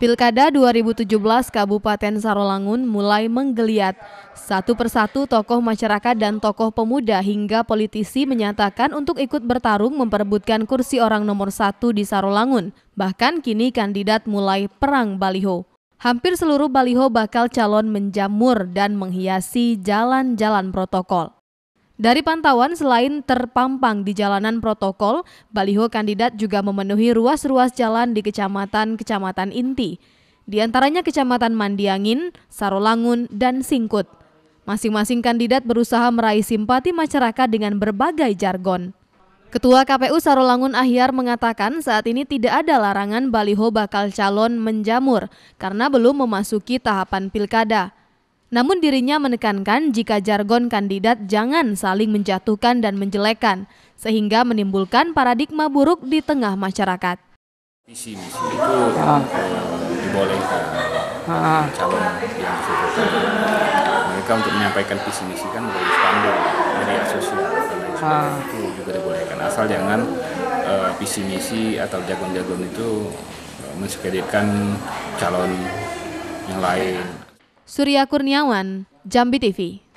Pilkada 2017 Kabupaten Sarolangun mulai menggeliat. Satu persatu tokoh masyarakat dan tokoh pemuda hingga politisi menyatakan untuk ikut bertarung memperebutkan kursi orang nomor satu di Sarolangun. Bahkan kini kandidat mulai perang baliho. Hampir seluruh baliho bakal calon menjamur dan menghiasi jalan-jalan protokol. Dari pantauan, selain terpampang di jalanan protokol, baliho kandidat juga memenuhi ruas-ruas jalan di kecamatan-kecamatan inti, di antaranya Kecamatan Mandiangin, Sarolangun, dan Singkut. Masing-masing kandidat berusaha meraih simpati masyarakat dengan berbagai jargon. Ketua KPU Sarolangun Ahyar mengatakan saat ini tidak ada larangan baliho bakal calon menjamur karena belum memasuki tahapan pilkada. Namun dirinya menekankan jika jargon kandidat jangan saling menjatuhkan dan menjelekan, sehingga menimbulkan paradigma buruk di tengah masyarakat. Visi misi itu ah. eh, dibolehkan ah. calon yang Mereka untuk menyampaikan visi misi kan dari spanduk, media sosial, itu juga dibolehkan. Asal jangan eh, visi misi atau jargon-jargon itu uh, eh, mensekreditkan calon yang lain. Surya Kurniawan, Jambi TV.